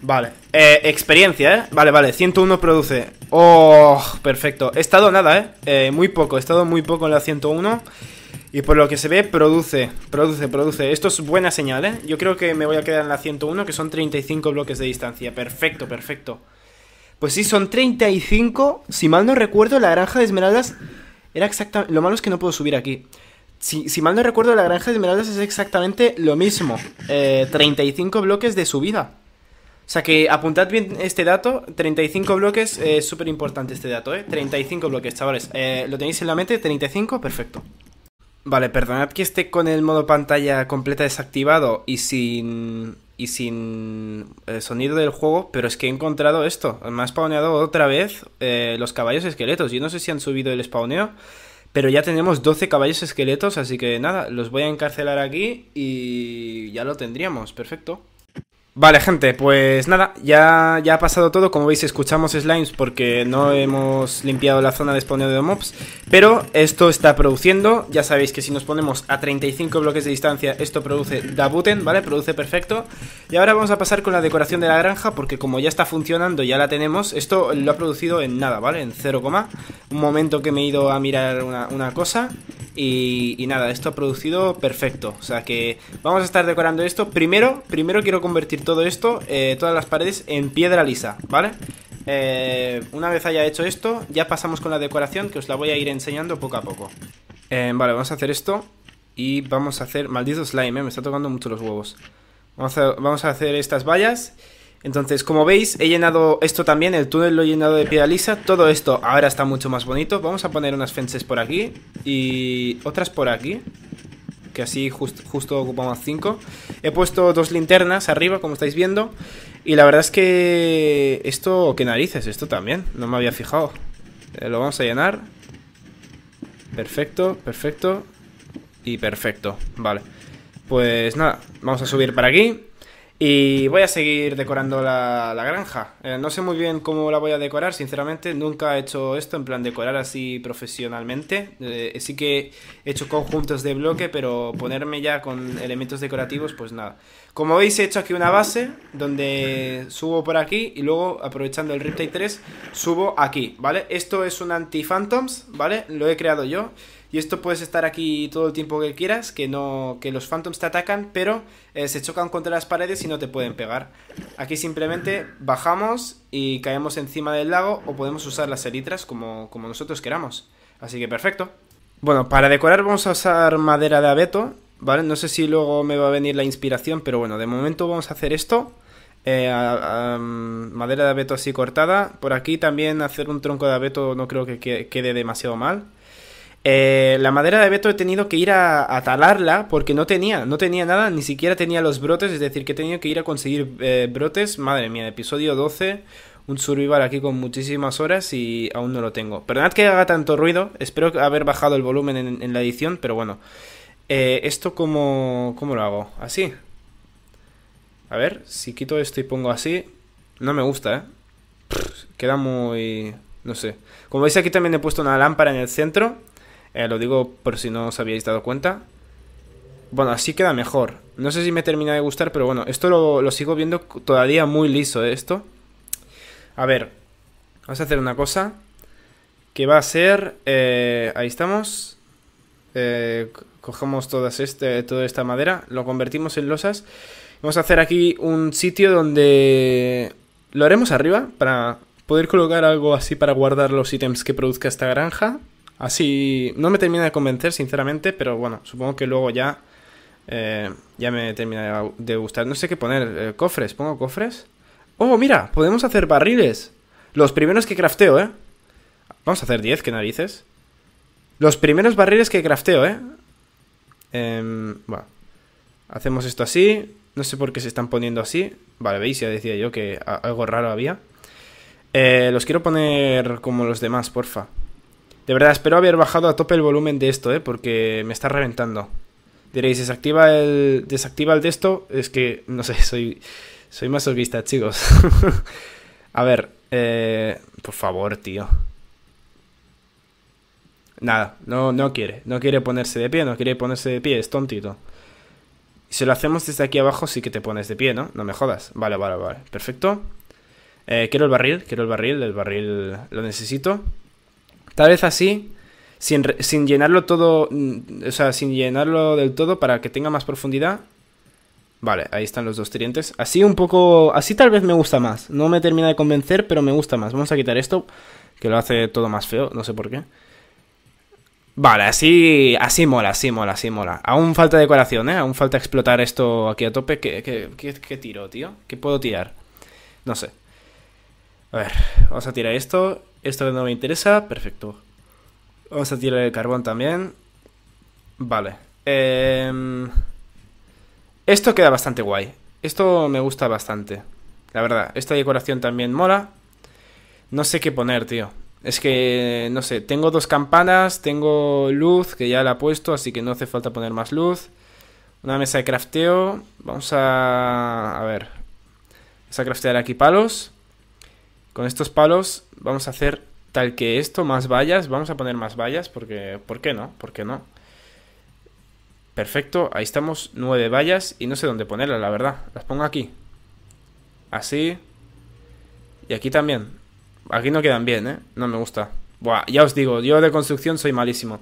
S1: Vale. Eh, experiencia, ¿eh? Vale, vale. 101 produce. Oh, perfecto. He estado nada, ¿eh? ¿eh? Muy poco. He estado muy poco en la 101. Y por lo que se ve, produce. Produce, produce. Esto es buena señal, ¿eh? Yo creo que me voy a quedar en la 101, que son 35 bloques de distancia. Perfecto, perfecto. Pues sí, son 35. Si mal no recuerdo, la granja de esmeraldas era exactamente... Lo malo es que no puedo subir aquí si, si, mal no recuerdo, la granja de esmeraldas es exactamente lo mismo. Eh, 35 bloques de subida. O sea que apuntad bien este dato, 35 bloques, eh, es súper importante este dato, ¿eh? 35 bloques, chavales. Eh, ¿Lo tenéis en la mente? 35, perfecto. Vale, perdonad que esté con el modo pantalla completa desactivado y sin, y sin el eh, sonido del juego, pero es que he encontrado esto. Me ha spawneado otra vez los caballos esqueletos. Yo no sé si han subido el spawneo pero ya tenemos 12 caballos esqueletos, así que nada, los voy a encarcelar aquí y ya lo tendríamos. Perfecto. Vale, gente, pues nada, ya, ya ha pasado todo. Como veis, escuchamos slimes porque no hemos limpiado la zona de spawneo de mobs. Pero esto está produciendo. Ya sabéis que si nos ponemos a 35 bloques de distancia, esto produce Dabuten, ¿vale? Produce perfecto. Y ahora vamos a pasar con la decoración de la granja porque como ya está funcionando, ya la tenemos. Esto lo ha producido en nada, ¿vale? En 0, un momento que me he ido a mirar una, cosa. Y, y, nada, esto ha producido perfecto. O sea que vamos a estar decorando esto. Primero, primero quiero convertir todo esto, eh, todas las paredes en piedra lisa, ¿vale? Eh, una vez haya hecho esto, ya pasamos con la decoración que os la voy a ir enseñando poco a poco. Eh, vale, vamos a hacer esto y vamos a hacer... Maldito slime, me está tocando mucho los huevos. Vamos a, vamos a hacer estas vallas. Entonces, como veis, he llenado esto también, el túnel lo he llenado de piedra lisa. Todo esto ahora está mucho más bonito. Vamos a poner unas fences por aquí y otras por aquí que así justo ocupamos 5. He puesto dos linternas arriba, como estáis viendo. Y la verdad es que esto, qué narices, esto también, no me había fijado. Eh, lo vamos a llenar. Perfecto, perfecto y perfecto, vale. Pues nada, vamos a subir para aquí. Y voy a seguir decorando la, granja. Eh, no sé muy bien cómo la voy a decorar, sinceramente. Nunca he hecho esto en plan decorar así profesionalmente. Eh, sí que he hecho conjuntos de bloque, pero ponerme ya con elementos decorativos, pues nada. Como veis, he hecho aquí una base donde subo por aquí y luego, aprovechando el Riptide 3, subo aquí, ¿vale? Esto es un anti-phantoms, ¿vale? Lo he creado yo. Y esto puedes estar aquí todo el tiempo que quieras, que no que los Phantoms te atacan, pero eh, se chocan contra las paredes y no te pueden pegar. Aquí simplemente bajamos y caemos encima del lago o podemos usar las elitras como, como nosotros queramos. Así que perfecto. Bueno, para decorar vamos a usar madera de abeto, ¿vale? No sé si luego me va a venir la inspiración, pero bueno, de momento vamos a hacer esto. Eh, mm, madera de abeto así cortada. Por aquí también hacer un tronco de abeto no creo que quede demasiado mal. Eh, la madera de Beto he tenido que ir a, talarla porque no tenía, no tenía nada, ni siquiera tenía los brotes, es decir, que he tenido que ir a conseguir eh, brotes. Madre mía, episodio 12, un survival aquí con muchísimas horas y aún no lo tengo. Perdonad que haga tanto ruido, espero haber bajado el volumen en, la edición, pero bueno. Eh, ¿Esto como cómo lo hago? ¿Así? A ver, si quito esto y pongo así, no me gusta, ¿eh? queda muy... no sé. Como veis aquí también he puesto una lámpara en el centro eh, lo digo por si no os habíais dado cuenta. Bueno, así queda mejor. No sé si me termina de gustar, pero bueno, esto lo, sigo viendo todavía muy liso, ¿eh? Esto. A ver, vamos a hacer una cosa. Que va a ser... Eh, ahí estamos. cogemos este, toda esta madera, lo convertimos en losas. Vamos a hacer aquí un sitio donde... Lo haremos arriba para poder colocar algo así para guardar los ítems que produzca esta granja. Así, no me termina de convencer, sinceramente, pero bueno, supongo que luego ya, eh, ya me termina de gustar. No sé qué poner, eh, cofres, pongo cofres. Oh, mira, podemos hacer barriles. Los primeros que crafteo, ¿eh? Vamos a hacer 10, qué narices. Los primeros barriles que crafteo, ¿eh? Em, bueno, hacemos esto así. No sé por qué se están poniendo así. Vale, veis, ya decía yo que algo raro había. Eh, los quiero poner como los demás, porfa. De verdad, espero haber bajado a tope el volumen de esto, ¿eh? Porque me está reventando. Diréis, desactiva el, desactiva el de esto. Es que, no sé, soy, soy masoquista, chicos. a ver, eh, por favor, tío. Nada, no, no quiere. No quiere ponerse de pie, no quiere ponerse de pie, es tontito. si lo hacemos desde aquí abajo, sí que te pones de pie, ¿no? No me jodas. Vale, vale, vale. Perfecto. Eh, quiero el barril, quiero el barril, el barril lo necesito. Tal vez así, sin, llenarlo todo, mm, o sea, sin llenarlo del todo para que tenga más profundidad. Vale, ahí están los dos trientes. Así un poco, así tal vez me gusta más. No me termina de convencer, pero me gusta más. Vamos a quitar esto, que lo hace todo más feo, no sé por qué. Vale, así, así mola, así mola, así mola. Aún falta decoración, ¿eh? Aún falta explotar esto aquí a tope. qué tiro, tío? ¿Qué puedo tirar? No sé. A ver, vamos a tirar esto. Esto no me interesa, perfecto. Vamos a tirar el carbón también. Vale. Em, esto queda bastante guay. Esto me gusta bastante. La verdad, esta decoración también mola. No sé qué poner, tío. Es que, no sé, tengo dos campanas, tengo luz, que ya la he puesto, así que no hace falta poner más luz. Una mesa de crafteo. Vamos a... A ver. Vamos a craftear aquí palos. Con estos palos vamos a hacer tal que esto, más vallas, vamos a poner más vallas porque, ¿por qué no? ¿Por qué no? Perfecto, ahí estamos, nueve vallas y no sé dónde ponerlas, la verdad. Las pongo aquí. Así. Y aquí también. Aquí no quedan bien, ¿eh? No me gusta. Buah, ya os digo, yo de construcción soy malísimo.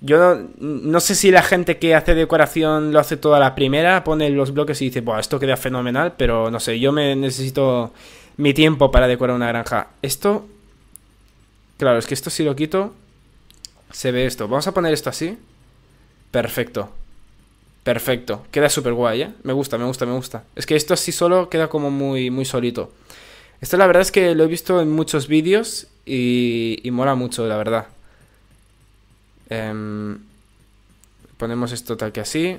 S1: Yo no, sé si la gente que hace decoración lo hace toda la primera, pone los bloques y dice, Buah, esto queda fenomenal, pero no sé, yo me necesito mi tiempo para decorar una granja. Esto... Claro, es que esto si lo quito... Se ve esto. Vamos a poner esto así. Perfecto. Perfecto. Queda súper guay, ¿eh? Me gusta, me gusta, me gusta. Es que esto así solo queda como muy, muy solito. Esto la verdad es que lo he visto en muchos vídeos y, y mola mucho, la verdad. Em, ponemos esto tal que así.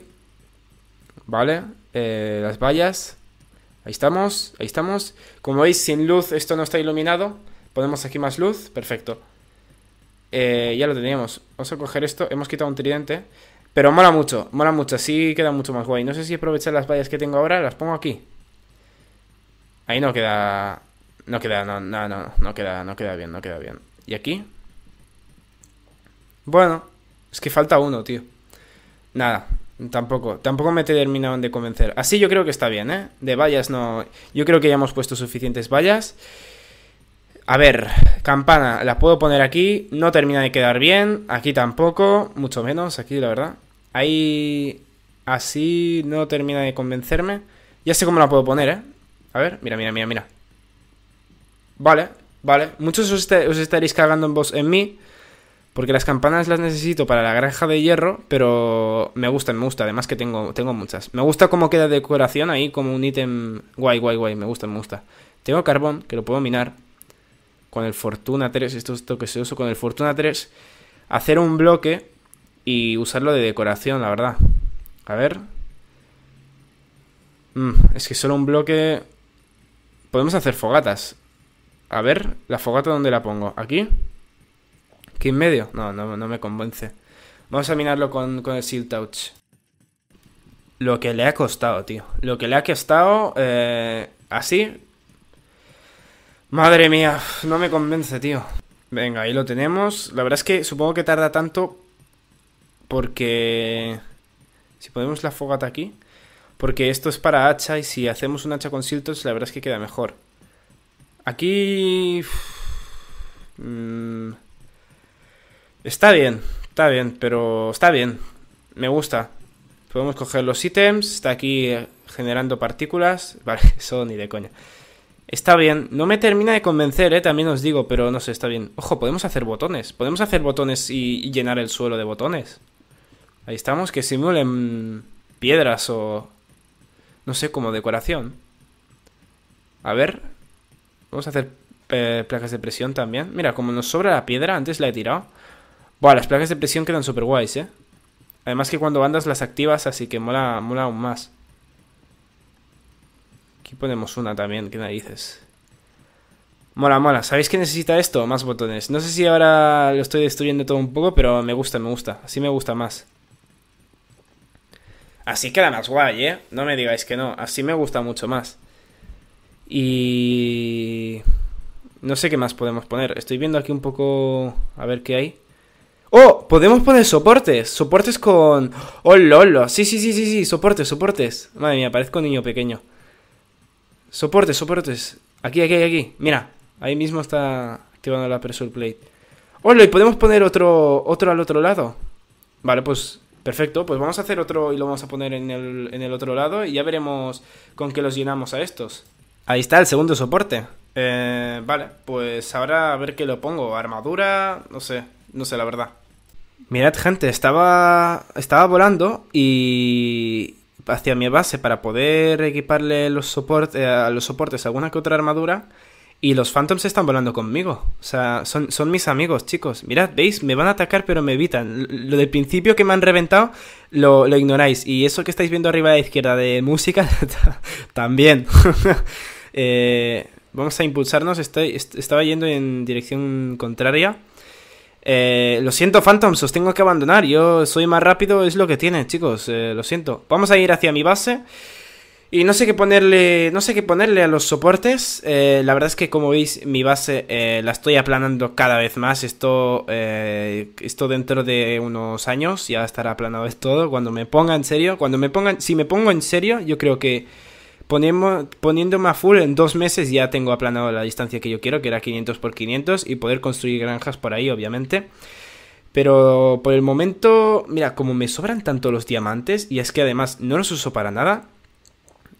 S1: ¿Vale? Eh, las vallas. Ahí estamos, ahí estamos. Como veis, sin luz esto no está iluminado. Ponemos aquí más luz, perfecto. Eh, ya lo teníamos. Vamos a coger esto, hemos quitado un tridente. Pero mola mucho, mola mucho, así queda mucho más guay. No sé si aprovechar las vallas que tengo ahora, las pongo aquí. Ahí no queda... No queda, no, no, no, no queda, no queda bien, no queda bien. ¿Y aquí? Bueno, es que falta uno, tío. Nada, Tampoco, tampoco me terminaron de convencer. Así yo creo que está bien, ¿eh? De vallas no. Yo creo que ya hemos puesto suficientes vallas. A ver, campana, la puedo poner aquí. No termina de quedar bien. Aquí tampoco. Mucho menos, aquí, la verdad. Ahí. Así no termina de convencerme. Ya sé cómo la puedo poner, ¿eh? A ver, mira, mira, mira, mira. Vale, vale. Muchos os, estaréis cagando en, vos, en mí. Porque las campanas las necesito para la granja de hierro, pero me gusta, me gusta. Además que tengo, tengo muchas. Me gusta cómo queda decoración ahí, como un ítem guay, guay, guay. Me gusta, me gusta. Tengo carbón, que lo puedo minar. Con el Fortuna 3, esto es lo que se usa con el Fortuna 3. Hacer un bloque y usarlo de decoración, la verdad. A ver. Mm, es que solo un bloque... Podemos hacer fogatas. A ver, la fogata, ¿dónde la pongo? ¿Aquí? ¿Qué en medio? No, no, me convence. Vamos a minarlo con, el Seal Touch. Lo que le ha costado, tío. Lo que le ha costado eh, así. Madre mía, no me convence, tío. Venga, ahí lo tenemos. La verdad es que supongo que tarda tanto porque... Si ponemos la fogata aquí... Porque esto es para hacha y si hacemos un hacha con touch, la verdad es que queda mejor. Aquí... Mmm. Está bien, está bien, pero está bien. Me gusta. Podemos coger los ítems. Está aquí eh, generando partículas. Vale, eso ni de coña. Está bien. No me termina de convencer, ¿eh? También os digo, pero no sé, está bien. Ojo, podemos hacer botones. Podemos hacer botones y, llenar el suelo de botones. Ahí estamos, que simulen piedras o... No sé, como decoración. A ver. Vamos a hacer eh, placas de presión también. Mira, como nos sobra la piedra, antes la he tirado. Bueno, las placas de presión quedan súper guays, ¿eh? Además que cuando andas las activas, así que mola, mola aún más. Aquí ponemos una también, qué narices. Mola, mola. ¿Sabéis que necesita esto? Más botones. No sé si ahora lo estoy destruyendo todo un poco, pero me gusta, me gusta. Así me gusta más. Así queda más guay, ¿eh? No me digáis que no. Así me gusta mucho más. Y... No sé qué más podemos poner. Estoy viendo aquí un poco... A ver qué hay. Oh, podemos poner soportes. Soportes con. Oh, lolo. Sí, sí, sí, sí, sí. Soportes, soportes. Madre mía, parezco un niño pequeño. Soportes, soportes. Aquí, aquí, aquí. Mira. Ahí mismo está activando la pressure plate. Hola, y podemos poner otro, otro al otro lado. Vale, pues perfecto. Pues vamos a hacer otro y lo vamos a poner en el, en el otro lado. Y ya veremos con qué los llenamos a estos. Ahí está el segundo soporte. Eh, vale, pues ahora a ver qué lo pongo. Armadura, no sé, no sé la verdad. Mirad, gente, estaba, estaba volando y hacia mi base para poder equiparle los soportes, eh, a los soportes alguna que otra armadura. Y los Phantoms están volando conmigo. O sea, son, son mis amigos, chicos. Mirad, ¿veis? Me van a atacar, pero me evitan. Lo del principio que me han reventado, lo, ignoráis. Y eso que estáis viendo arriba a la izquierda de música, también. Eh, vamos a impulsarnos. Estoy, estaba yendo en dirección contraria. Eh, lo siento, Phantoms, os tengo que abandonar. Yo soy más rápido, es lo que tiene, chicos. Eh, lo siento. Vamos a ir hacia mi base. Y no sé qué ponerle. No sé qué ponerle a los soportes. Eh, la verdad es que, como veis, mi base la estoy aplanando cada vez más. Esto. esto dentro de unos años. Ya estará aplanado es todo. Cuando me ponga en serio. Cuando me pongan. Si me pongo en serio, yo creo que Poniendo, poniéndome a full en dos meses ya tengo aplanado la distancia que yo quiero, que era 500 por 500 y poder construir granjas por ahí, obviamente. Pero por el momento, mira, como me sobran tanto los diamantes, y es que además no los uso para nada.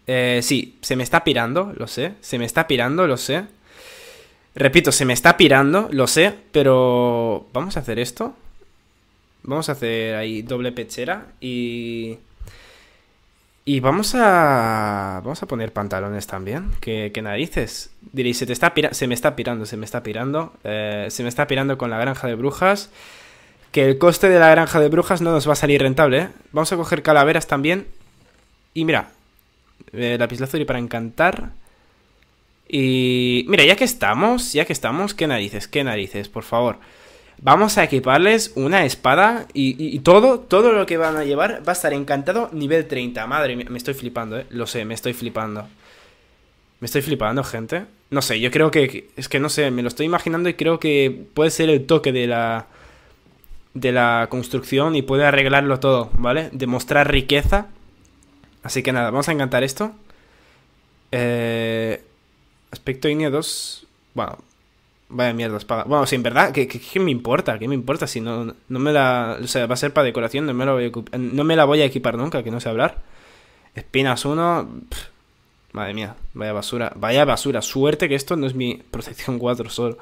S1: Eh, sí, se me está pirando, lo sé. Se me está pirando, lo sé. Repito, se me está pirando, lo sé. Pero vamos a hacer esto. Vamos a hacer ahí doble pechera y... Y vamos a. Vamos a poner pantalones también. ¿Qué, qué narices? Diréis, se, te está se me está pirando, se me está pirando. Eh, se me está pirando con la granja de brujas. Que el coste de la granja de brujas no nos va a salir rentable, ¿eh? Vamos a coger calaveras también. Y mira. Eh, lapislázuli para encantar. Y. Mira, ya que estamos, ya que estamos, qué narices, qué narices, por favor. Vamos a equiparles una espada y, todo, todo lo que van a llevar va a estar encantado nivel 30. Madre me estoy flipando, eh. Lo sé, me estoy flipando. Me estoy flipando, gente. No sé, yo creo que... Es que no sé, me lo estoy imaginando y creo que puede ser el toque de la... De la construcción y puede arreglarlo todo, ¿vale? Demostrar riqueza. Así que nada, vamos a encantar esto. Eh, aspecto INE 2. Bueno, Vaya mierda, espada. Bueno, si en verdad, ¿qué, me importa? ¿Qué me importa si no, no me la... O sea, va a ser para decoración, no me la voy a, equipar, no me la voy a equipar nunca, que no sé hablar. Espinas 1... Madre mía, vaya basura. Vaya basura. Suerte que esto no es mi protección 4 solo.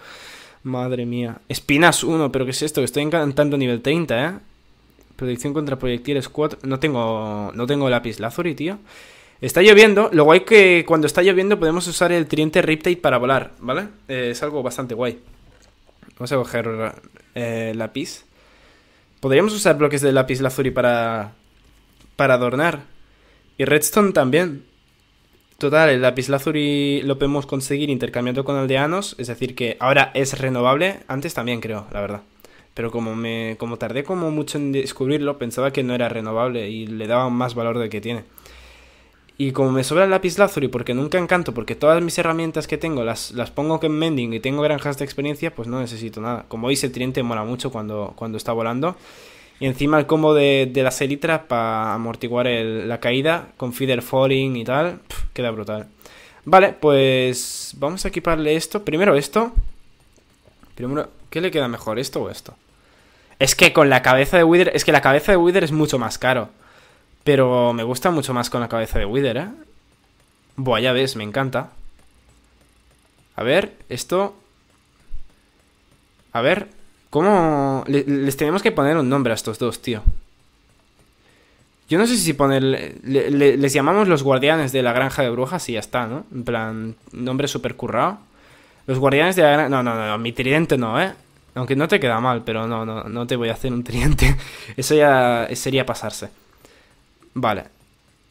S1: Madre mía. Espinas 1, pero ¿qué es esto? Que estoy encantando nivel 30, ¿eh? Protección contra proyectiles 4. No tengo. No tengo lápiz lazuri, tío. Está lloviendo, lo guay que cuando está lloviendo podemos usar el tridente Riptide para volar, ¿vale? Eh, es algo bastante guay. Vamos a coger eh, lápiz. Podríamos usar bloques de lápiz lazuri para, para adornar. Y redstone también. Total, el lápiz lazuri lo podemos conseguir intercambiando con aldeanos, es decir que ahora es renovable, antes también creo, la verdad. Pero como me como tardé como mucho en descubrirlo, pensaba que no era renovable y le daba más valor del que tiene. Y como me sobra el lápiz lazuli porque nunca encanto, porque todas mis herramientas que tengo las, las pongo en mending y tengo granjas de experiencia, pues no necesito nada. Como veis, el tridente mola mucho cuando, cuando está volando. Y encima el combo de, de las elitras para amortiguar la caída con feeder falling y tal, queda brutal. Vale, pues vamos a equiparle esto. Primero esto. Primero, ¿qué le queda mejor, esto o esto? Es que con la cabeza de Wither, es que la cabeza de Wither es mucho más caro. Pero me gusta mucho más con la cabeza de Wither, ¿eh? a ya ves, me encanta. A ver, esto... A ver, ¿cómo...? les tenemos que poner un nombre a estos dos, tío. Yo no sé si poner... les llamamos los guardianes de la granja de brujas y ya está, ¿no? En plan, nombre súper currado. Los guardianes de la granja... No, no, no, no, mi tridente no, ¿eh? Aunque no te queda mal, pero no, no, no te voy a hacer un tridente. Eso ya sería pasarse. Vale.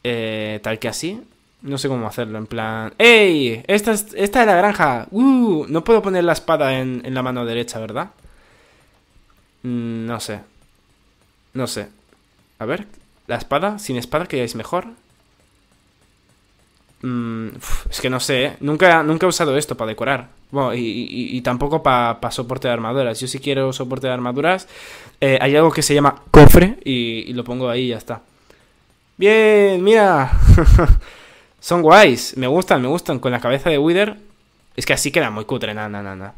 S1: Eh, tal que así. No sé cómo hacerlo, en plan... ¡Ey! Esta es, esta es la granja. ¡Uh! No puedo poner la espada en, en la mano derecha, ¿verdad? Mm, no sé. No sé. A ver. La espada. Sin espada queréis mejor. Mm, es que no sé, ¿eh? Nunca, nunca he usado esto para decorar. Bueno, y, tampoco para soporte de armaduras. Yo si quiero soporte de armaduras, eh, hay algo que se llama cofre y, y lo pongo ahí y ya está. Bien, mira. Son guays. Me gustan, me gustan. Con la cabeza de Wither. Es que así queda muy cutre, nada, nada, nada.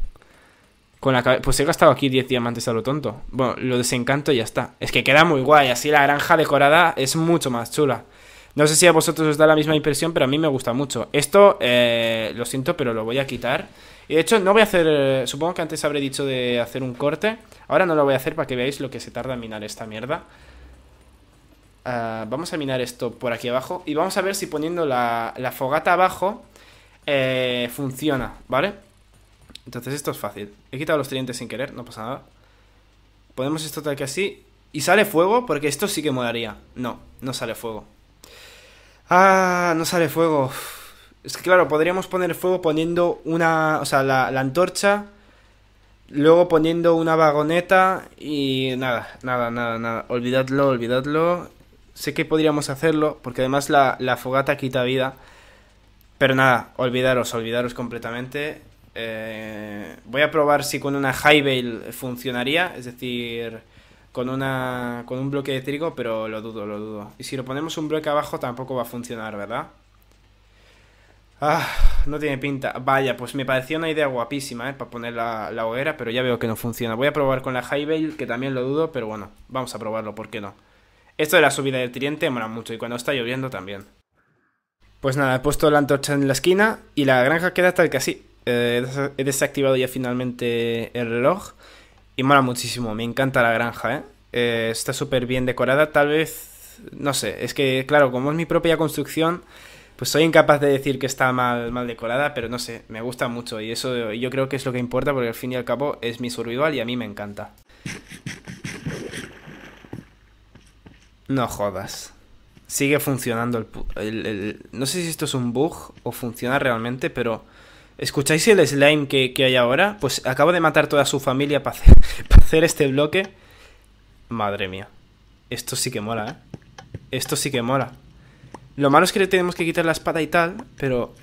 S1: Con la Pues he gastado aquí 10 diamantes a lo tonto. Bueno, lo desencanto y ya está. Es que queda muy guay. Así la granja decorada es mucho más chula. No sé si a vosotros os da la misma impresión, pero a mí me gusta mucho. Esto, eh, lo siento, pero lo voy a quitar. Y de hecho, no voy a hacer... Eh, supongo que antes habré dicho de hacer un corte. Ahora no lo voy a hacer para que veáis lo que se tarda en minar esta mierda. Ah, vamos a minar esto por aquí abajo y vamos a ver si poniendo la, fogata abajo eh, funciona, ¿vale? Entonces esto es fácil. He quitado los clientes sin querer, no pasa nada. Ponemos esto tal que así y sale fuego porque esto sí que molaría. No, no sale fuego. Ah, no sale fuego. Es que claro, podríamos poner fuego poniendo una, o sea, la, la antorcha Luego poniendo una vagoneta y nada, nada, nada, nada. Olvidadlo, olvidadlo sé que podríamos hacerlo, porque además la, fogata quita vida. Pero nada, olvidaros, olvidaros completamente. Eh, voy a probar si con una high bale funcionaría, es decir, con, una, con un bloque de trigo, pero lo dudo, lo dudo. Y si lo ponemos un bloque abajo tampoco va a funcionar, ¿verdad? Ah, no tiene pinta. Vaya, pues me pareció una idea guapísima, ¿eh? Para poner la, hoguera, pero ya veo que no funciona. Voy a probar con la high bale, que también lo dudo, pero bueno, vamos a probarlo, ¿por qué no? Esto de la subida del tiriente mola mucho y cuando está lloviendo también. Pues nada, he puesto la antorcha en la esquina y la granja queda tal que así. Eh, he desactivado ya finalmente el reloj y mola muchísimo, me encanta la granja, ¿eh? Eh, está súper bien decorada, tal vez, no sé, es que claro, como es mi propia construcción, pues soy incapaz de decir que está mal, mal decorada, pero no sé, me gusta mucho y eso yo creo que es lo que importa porque al fin y al cabo es mi survival y a mí me encanta. No jodas. Sigue funcionando el, No sé si esto es un bug o funciona realmente, pero... ¿Escucháis el slime que, hay ahora? Pues acabo de matar toda su familia para hacer, hacer este bloque. Madre mía. Esto sí que mola, ¿eh? Esto sí que mola. Lo malo es que le tenemos que quitar la espada y tal, pero...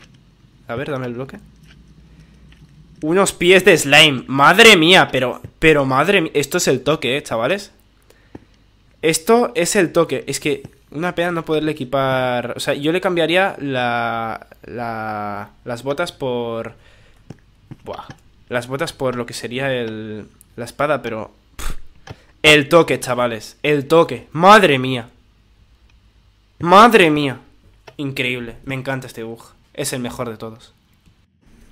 S1: A ver, dame el bloque. Unos pies de slime. Madre mía, pero... Pero madre mía. Esto es el toque, ¿eh, chavales? Esto es el toque. Es que una pena no poderle equipar. O sea, yo le cambiaría la, la, las botas por. Buah. Las botas por lo que sería el, la espada, pero. el toque, chavales. El toque. Madre mía. Madre mía. Increíble. Me encanta este bug. Es el mejor de todos.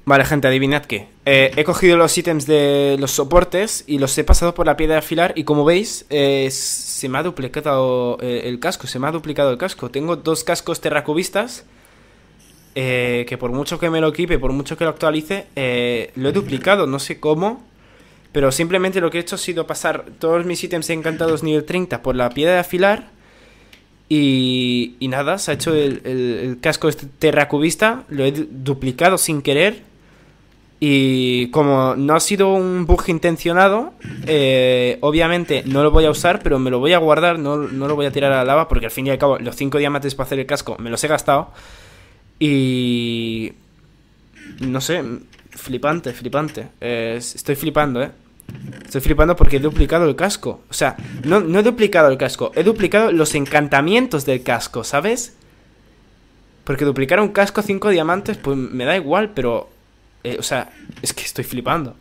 S1: Vale, gente, adivinad que eh, he cogido los ítems de los soportes y los he pasado por la piedra de afilar y como veis eh, se me ha duplicado eh, el casco, se me ha duplicado el casco. Tengo dos cascos terracubistas que por mucho que me lo equipe, por mucho que lo actualice, lo he duplicado, no sé cómo, pero simplemente lo que he hecho ha sido pasar todos mis ítems encantados nivel 30 por la piedra de afilar. Y, nada, se ha hecho el casco este terracubista, lo he duplicado sin querer y como no ha sido un bug intencionado, eh, obviamente no lo voy a usar, pero me lo voy a guardar, no, lo voy a tirar a la lava, porque al fin y al cabo los 5 diamantes para hacer el casco me los he gastado. Y... No sé, flipante, flipante. Eh, estoy flipando, ¿eh? Estoy flipando porque he duplicado el casco. O sea, no, no he duplicado el casco, he duplicado los encantamientos del casco, ¿sabes? Porque duplicar un casco 5 diamantes, pues me da igual, pero eh, o sea, es que estoy flipando.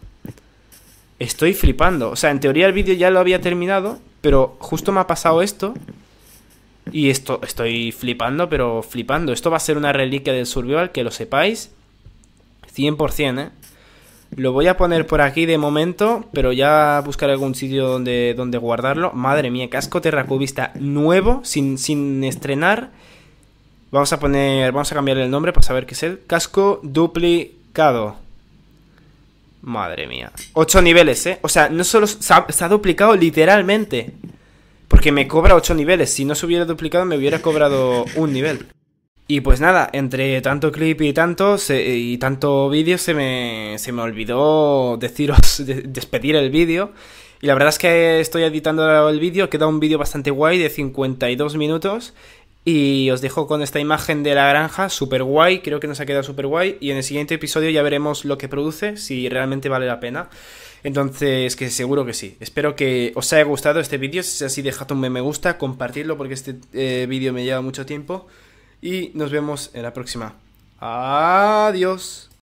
S1: Estoy flipando. O sea, en teoría el vídeo ya lo había terminado, pero justo me ha pasado esto. Y esto, estoy flipando, pero flipando. Esto va a ser una reliquia del survival, que lo sepáis. 100%, ¿eh? Lo voy a poner por aquí de momento, pero ya buscaré algún sitio donde, donde guardarlo. Madre mía, casco terracubista nuevo, sin, sin estrenar. Vamos a poner, vamos a cambiarle el nombre para saber qué es el casco dupli Madre mía. Ocho niveles, ¿eh? O sea, no solo se ha, duplicado literalmente. Porque me cobra ocho niveles. Si no se hubiera duplicado, me hubiera cobrado un nivel. Y pues nada, entre tanto clip y tanto, y tanto vídeo, se me, se me olvidó deciros, despedir el vídeo. Y la verdad es que estoy editando el vídeo, queda un vídeo bastante guay de 52 minutos y os dejo con esta imagen de la granja, super guay, creo que nos ha quedado super guay. Y en el siguiente episodio ya veremos lo que produce, si realmente vale la pena. Entonces, que seguro que sí. Espero que os haya gustado este vídeo. Si es así, dejad un me gusta, compartidlo porque este eh, vídeo me lleva mucho tiempo. Y nos vemos en la próxima. Adiós.